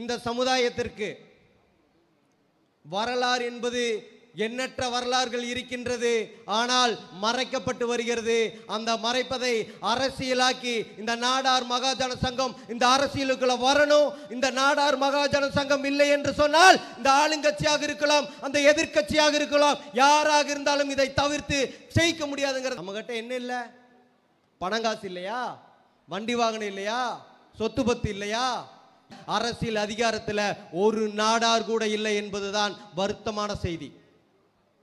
இந்த சமுதாயத்திற்கு வரலாறு என்பது எண்ணற்ற வரலாறுகள் இருக்கின்றது ஆனால் மறைக்கப்பட்டு வருகிறது அந்த மறைப்பதை அரசியலாக்கி இந்த நாடார் மகாஜன சங்கம் இந்த அரசியலுக்குள்ள வரணும் இந்த நாடார் மகாஜன சங்கம் இல்லை என்று சொன்னால் இந்த ஆளுங்கட்சியாக இருக்கலாம் அந்த எதிர்கட்சியாக இருக்கலாம் யாராக இருந்தாலும் இதை தவிர்த்து செய்ய முடியாதுங்கிறது கிட்ட என்ன இல்லை பணங்காசு இல்லையா வண்டி வாகனம் இல்லையா சொத்து பத்து இல்லையா அரசியல் அதிகாரத்தில் ஒரு நாடார் கூட இல்லை என்பதுதான் வருத்தமான செய்தி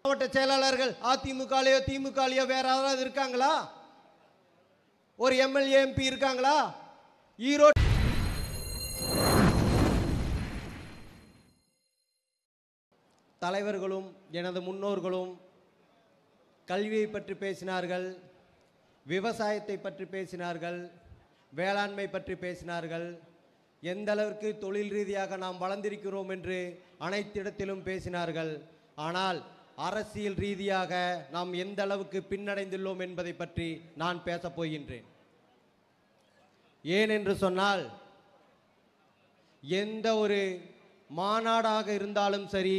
மாவட்ட செயலாளர்கள் அதிமுகலையோ திமுகலையோ வேற யாராவது இருக்காங்களா ஒரு எம்எல்ஏ எம்பி இருக்காங்களா ஈரோடு தலைவர்களும் எனது முன்னோர்களும் கல்வியை பற்றி பேசினார்கள் விவசாயத்தை பற்றி பேசினார்கள் வேளாண்மை பற்றி பேசினார்கள் எந்த அளவிற்கு தொழில் ரீதியாக நாம் வளர்ந்திருக்கிறோம் என்று அனைத்திடத்திலும் பேசினார்கள் ஆனால் அரசியல் ரீதியாக நாம் எந்த அளவுக்கு பின்னடைந்துள்ளோம் என்பதை பற்றி நான் பேசப் போகின்றேன் ஏன் என்று சொன்னால் எந்த ஒரு மாநாடாக இருந்தாலும் சரி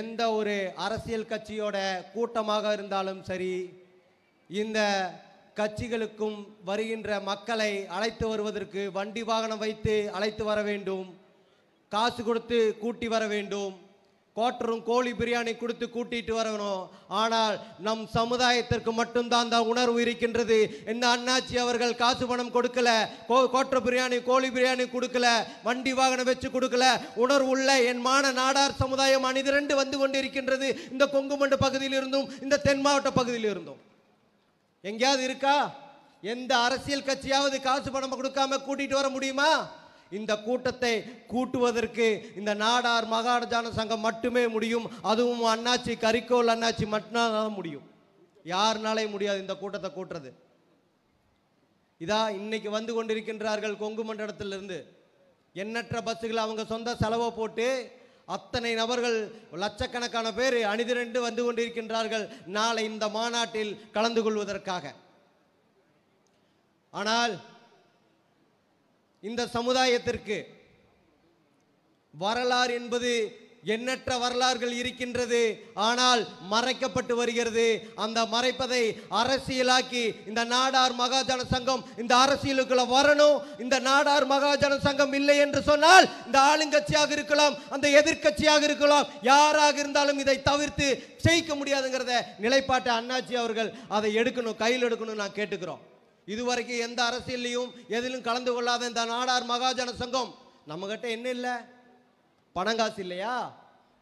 எந்த ஒரு அரசியல் கட்சியோட கூட்டமாக இருந்தாலும் சரி இந்த கட்சிகளுக்கும் வருகின்ற மக்களை அழைத்து வருவதற்கு வண்டி வாகனம் வைத்து அழைத்து வர வேண்டும் காசு கொடுத்து கூட்டி வர வேண்டும் கோட்டரும் கோழி பிரியாணி கொடுத்து கூட்டிட்டு வரணும் ஆனால் நம் சமுதாயத்திற்கு மட்டும்தான் அந்த உணர்வு இருக்கின்றது என்ன அண்ணாச்சி அவர்கள் காசு பணம் கொடுக்கல கோட்டர் பிரியாணி கோழி பிரியாணி கொடுக்கல வண்டி வாகனம் வச்சு கொடுக்கல உணர்வு உள்ள என் மான நாடார் சமுதாயம் அணிதிரண்டு வந்து கொண்டு இருக்கின்றது இந்த கொங்குமண்டு பகுதியில் இருந்தும் இந்த தென் மாவட்ட பகுதியில் இருந்தும் எங்கேயாவது இருக்கா எந்த அரசியல் கட்சியாவது காசு பணம் கொடுக்காம கூட்டிகிட்டு வர முடியுமா இந்த கூட்டத்தை கூட்டுவதற்கு இந்த நாடார் மகாராஜான சங்கம் மட்டுமே முடியும் அதுவும் அண்ணாச்சி கரிக்கோல் அண்ணாச்சி மட்டும்தான் முடியும் யாருனாலே முடியாது இந்த கூட்டத்தை கூட்டுறது இதா இன்னைக்கு வந்து கொண்டிருக்கின்றார்கள் கொங்கு மண்டலத்திலிருந்து எண்ணற்ற பஸ்ஸுகளை அவங்க சொந்த செலவை போட்டு அத்தனை நபர்கள் லட்சக்கணக்கான பேர் அணிதிரண்டு வந்து கொண்டிருக்கின்றார்கள் நாளை இந்த மாநாட்டில் கலந்து கொள்வதற்காக ஆனால் இந்த சமுதாயத்திற்கு வரலாறு என்பது எண்ணற்ற வரலாறுகள் இருக்கின்றது ஆனால் மறைக்கப்பட்டு வருகிறது அந்த மறைப்பதை அரசியலாக்கி இந்த நாடார் மகாஜன சங்கம் இந்த அரசியலுக்குள்ள வரணும் இந்த நாடார் மகாஜன சங்கம் இல்லை என்று சொன்னால் இந்த ஆளுங்கட்சியாக இருக்கலாம் அந்த எதிர்கட்சியாக இருக்கலாம் யாராக இருந்தாலும் இதை தவிர்த்து செய்ய முடியாதுங்கிறத நிலைப்பாட்டை அண்ணாச்சி அவர்கள் அதை எடுக்கணும் கையில் எடுக்கணும் நான் கேட்டுக்கிறோம் இதுவரைக்கும் எந்த அரசியல்லையும் எதிலும் கலந்து கொள்ளாத இந்த நாடார் மகாஜன சங்கம் நம்மகிட்ட என்ன இல்லை பணங்காசு இல்லையா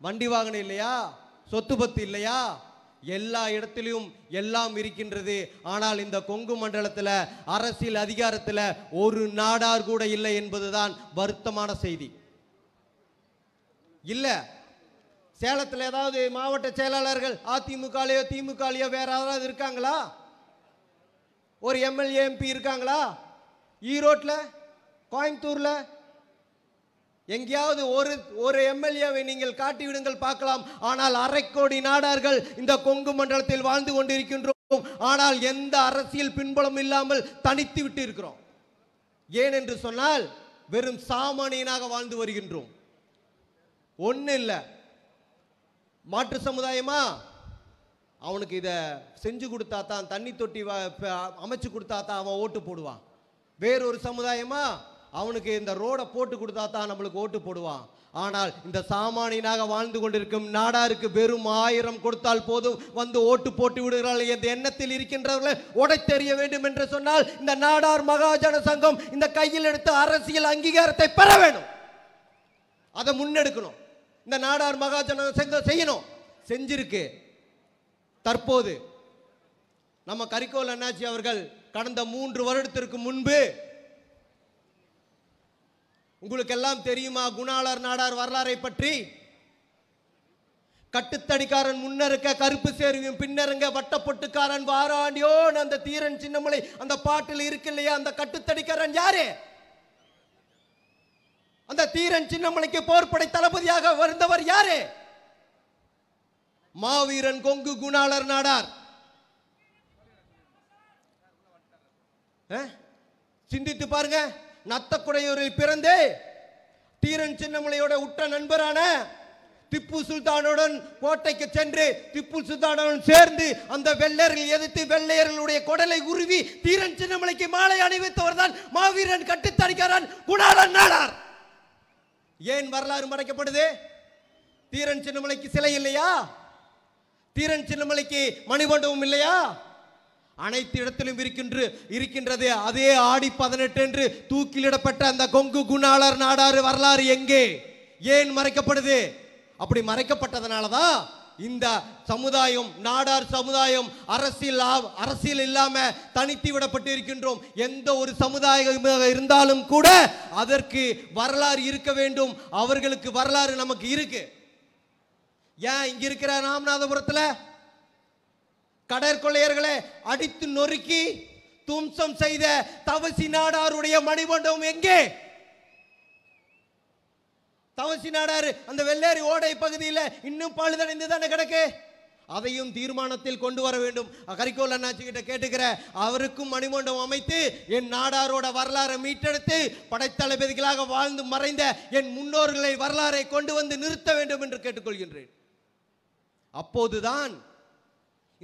வண்டி வாகனம் இல்லையா சொத்து பத்து இல்லையா எல்லா இடத்திலையும் எல்லாம் இருக்கின்றது ஆனால் இந்த கொங்கு மண்டலத்தில் அரசியல் அதிகாரத்தில் ஒரு நாடார் கூட இல்லை என்பதுதான் வருத்தமான செய்தி இல்லை சேலத்தில் ஏதாவது மாவட்ட செயலாளர்கள் அதிமுகலையோ திமுகலையோ வேற யாராவது இருக்காங்களா ஒரு எம்எல்ஏ எம்பி இருக்காங்களா ஈரோட்டில் கோயம்புத்தூரில் எங்கேயாவது ஒரு ஒரு எம்எல்ஏவை நீங்கள் காட்டிவிடுங்கள் பார்க்கலாம் ஆனால் அரை கோடி நாடார்கள் இந்த கொங்கு மண்டலத்தில் வாழ்ந்து கொண்டிருக்கின்றோம் ஆனால் எந்த அரசியல் பின்புலம் இல்லாமல் தனித்து விட்டு இருக்கிறோம் ஏன் என்று சொன்னால் வெறும் சாமானியனாக வாழ்ந்து வருகின்றோம் ஒன்றும் இல்லை மாற்று சமுதாயமா அவனுக்கு இதை செஞ்சு கொடுத்தா தான் தண்ணி தொட்டி அமைச்சு கொடுத்தா தான் அவன் ஓட்டு போடுவான் வேறொரு சமுதாயமா அவனுக்கு இந்த ரோடை போட்டு கொடுத்தா தான் நம்மளுக்கு ஓட்டு போடுவான் ஆனால் இந்த சாமானியனாக வாழ்ந்து கொண்டிருக்கும் நாடாருக்கு வெறும் ஆயிரம் கொடுத்தால் போதும் வந்து ஓட்டு போட்டு விடுகிறாள் என்ற எண்ணத்தில் இருக்கின்றவர்களை தெரிய வேண்டும் என்று சொன்னால் இந்த நாடார் மகாஜன சங்கம் இந்த கையில் எடுத்து அரசியல் அங்கீகாரத்தை பெற வேணும் அதை முன்னெடுக்கணும் இந்த நாடார் மகாஜன சங்கம் செய்யணும் செஞ்சிருக்கு தற்போது நம்ம கரிகோல் அண்ணாச்சி அவர்கள் கடந்த மூன்று வருடத்திற்கு முன்பு உங்களுக்கெல்லாம் தெரியுமா குணாளர் நாடார் வரலாறை பற்றி கட்டுத்தடிக்காரன் முன்னருக்க கருப்பு சேருவியும் பின்னருங்க வட்டப்பொட்டுக்காரன் வாராண்டியோன் அந்த தீரன் சின்னமலை அந்த பாட்டில் இருக்கு இல்லையா அந்த கட்டுத்தடிக்காரன் யாரு அந்த தீரன் சின்னமலைக்கு போர்படை தளபதியாக வருந்தவர் யாரு மாவீரன் கொங்கு குணாளர் நாடார் சிந்தித்து பாருங்க நத்தக்குடையூரில் பிறந்தே தீரன் சின்னமலையோட உற்ற நண்பரான திப்பு சுல்தானுடன் கோட்டைக்கு சென்று திப்பு சுல்தானுடன் சேர்ந்து அந்த வெள்ளையர்கள் எதிர்த்து வெள்ளையர்களுடைய குடலை உருவி தீரன் சின்னமலைக்கு மாலை அணிவித்தவர் தான் மாவீரன் கட்டித்தடிக்கிறான் குணாளன் நாடார் ஏன் வரலாறு மறைக்கப்படுது தீரன் சின்னமலைக்கு சிலை இல்லையா தீரன் சின்னமலைக்கு மணிமண்டபம் இல்லையா அனைத்து இடத்திலும் இருக்கின்ற இருக்கின்றது அதே ஆடி பதினெட்டு என்று தூக்கிலிடப்பட்ட அந்த கொங்கு குணாளர் நாடாறு வரலாறு எங்கே ஏன் மறைக்கப்படுது அப்படி மறைக்கப்பட்டதனாலதான் இந்த சமுதாயம் நாடார் சமுதாயம் அரசியல் அரசியல் இல்லாம தனித்து விடப்பட்டு இருக்கின்றோம் எந்த ஒரு சமுதாயமாக இருந்தாலும் கூட அதற்கு வரலாறு இருக்க வேண்டும் அவர்களுக்கு வரலாறு நமக்கு இருக்கு ஏன் இங்க இருக்கிற ராமநாதபுரத்தில் கடற்கொள்ளையர்களை அடித்து நொறுக்கி தும்சம் செய்த தவசி நாடாருடைய மணிமண்டபம் எங்கே தவசி நாடார் அந்த வெள்ளேறி ஓடை பகுதியில் இன்னும் பழுதடைந்து தானே கிடக்கு அதையும் தீர்மானத்தில் கொண்டு வர வேண்டும் கரிக்கோல் அண்ணாச்சி கிட்ட கேட்டுக்கிற அவருக்கும் மணிமண்டபம் அமைத்து என் நாடாரோட வரலாறை மீட்டெடுத்து படைத்தளபதிகளாக வாழ்ந்து மறைந்த என் முன்னோர்களை வரலாறை கொண்டு வந்து நிறுத்த வேண்டும் என்று கேட்டுக்கொள்கின்றேன் அப்போதுதான்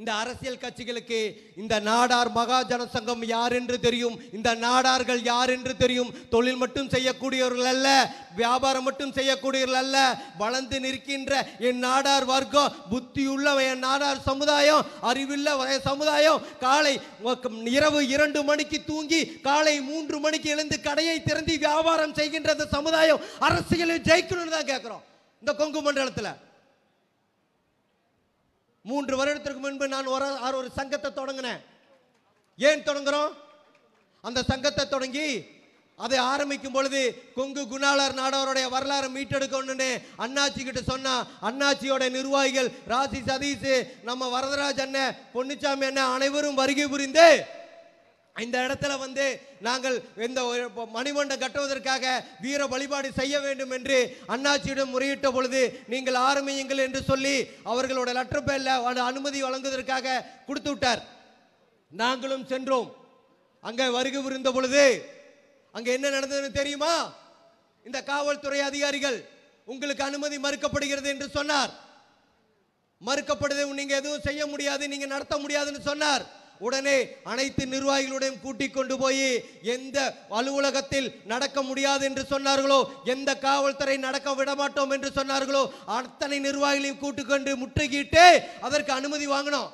இந்த அரசியல் கட்சிகளுக்கு இந்த நாடார் மகா ஜனசங்கம் யார் என்று தெரியும் இந்த நாடார்கள் யார் என்று தெரியும் தொழில் மட்டும் செய்யக்கூடியவர்கள் அல்ல வியாபாரம் மட்டும் செய்யக்கூடியவர்கள் அல்ல வளர்ந்து நிற்கின்ற என் நாடார் வர்க்கம் புத்தியுள்ள என் நாடார் சமுதாயம் அறிவுள்ள சமுதாயம் காலை இரவு இரண்டு மணிக்கு தூங்கி காலை மூன்று மணிக்கு எழுந்து கடையை திறந்து வியாபாரம் செய்கின்ற சமுதாயம் அரசியலில் ஜெயிக்கணும்னு தான் கேட்குறோம் இந்த கொங்கு மண்டலத்தில் மூன்று வருடத்திற்கு முன்பு நான் ஒரு ஒரு சங்கத்தை தொடங்கினேன் ஏன் தொடங்குறோம் அந்த சங்கத்தை தொடங்கி அதை ஆரம்பிக்கும் பொழுது கொங்கு குணாளர் நாடவருடைய வரலாறு மீட்டெடுக்கணும்னு அண்ணாச்சி கிட்ட சொன்னா அண்ணாச்சியோட நிர்வாகிகள் ராசி சதீஷ் நம்ம வரதராஜ் அண்ணன் பொன்னிச்சாமி அண்ணன் அனைவரும் வருகை புரிந்து இந்த இடத்துல வந்து நாங்கள் இந்த மணிமண்டம் கட்டுவதற்காக வீர வழிபாடு செய்ய வேண்டும் என்று அண்ணாச்சியிடம் முறையிட்ட பொழுது நீங்கள் ஆரம்பியுங்கள் என்று சொல்லி அவர்களோட லெட்டர் பேரில் அனுமதி வழங்குவதற்காக கொடுத்து விட்டார் நாங்களும் சென்றோம் அங்கே வருகை புரிந்த பொழுது அங்கே என்ன நடந்ததுன்னு தெரியுமா இந்த காவல்துறை அதிகாரிகள் உங்களுக்கு அனுமதி மறுக்கப்படுகிறது என்று சொன்னார் மறுக்கப்படுது நீங்கள் எதுவும் செய்ய முடியாது நீங்கள் நடத்த முடியாதுன்னு சொன்னார் உடனே அனைத்து நிர்வாகிகளுடன் கூட்டிக் கொண்டு போய் எந்த அலுவலகத்தில் நடக்க முடியாது என்று சொன்னார்களோ எந்த காவல்துறை நடக்க விடமாட்டோம் என்று சொன்னார்களோ அத்தனை நிர்வாகிகளையும் கூட்டுக்கொண்டு முற்றுகிட்டு அதற்கு அனுமதி வாங்கினோம்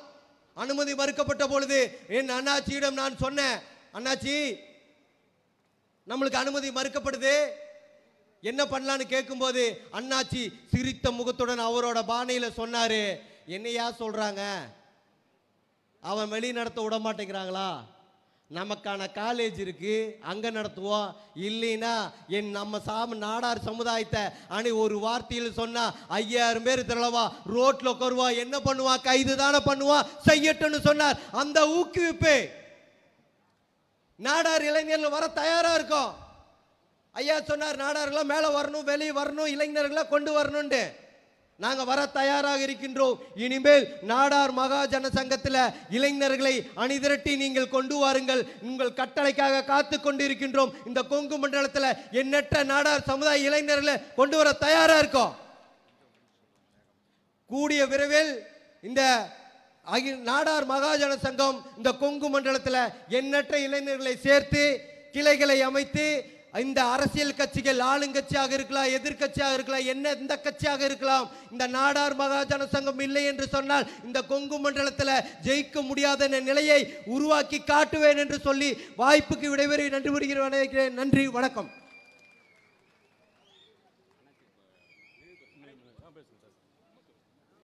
அனுமதி மறுக்கப்பட்ட பொழுது என் அண்ணாச்சியிடம் நான் சொன்னேன் அண்ணாச்சி நம்மளுக்கு அனுமதி மறுக்கப்படுது என்ன பண்ணலான்னு கேட்கும்போது அண்ணாச்சி சிரித்த முகத்துடன் அவரோட பாணியில் சொன்னார் என்னையா சொல்கிறாங்க அவன் வெளியே நடத்த விட மாட்டேங்கிறாங்களா நமக்கான காலேஜ் இருக்கு அங்கே நடத்துவோம் இல்லைன்னா என் நம்ம சாம நாடார் சமுதாயத்தை அணி ஒரு வார்த்தையில் சொன்னா ஐயாயிரம் பேர் திரளவா ரோட்ல உட்காருவா என்ன பண்ணுவான் கைது தானே பண்ணுவான் செய்யட்டுன்னு சொன்னார் அந்த ஊக்குவிப்பு நாடார் இளைஞர்கள் வர தயாரா இருக்கும் ஐயா சொன்னார் நாடார்கள்லாம் மேலே வரணும் வெளியே வரணும் இளைஞர்களாக கொண்டு வரணுன்ட்டு நாங்கள் வர தயாராக இருக்கின்றோம் இனிமேல் நாடார் மகாஜன சங்கத்தில் இளைஞர்களை அணிதிரட்டி நீங்கள் கொண்டு வாருங்கள் உங்கள் கட்டளைக்காக காத்து இருக்கின்றோம் இந்த கொங்கு மண்டலத்தில் எண்ணற்ற நாடார் சமுதாய இளைஞர்களை கொண்டு வர தயாராக இருக்கோம் கூடிய விரைவில் இந்த நாடார் மகாஜன சங்கம் இந்த கொங்கு மண்டலத்தில் எண்ணற்ற இளைஞர்களை சேர்த்து கிளைகளை அமைத்து இந்த அரசியல் கட்சிகள் ஆளுங்கட்சியாக இருக்கலாம் எதிர்கட்சியாக இருக்கலாம் என்ன இந்த கட்சியாக இருக்கலாம் இந்த நாடார் மகாஜன சங்கம் இல்லை என்று சொன்னால் இந்த கொங்கு மண்டலத்தில் ஜெயிக்க முடியாத நிலையை உருவாக்கி காட்டுவேன் என்று சொல்லி வாய்ப்புக்கு விடைபெறி நன்றி நன்றி வணக்கம்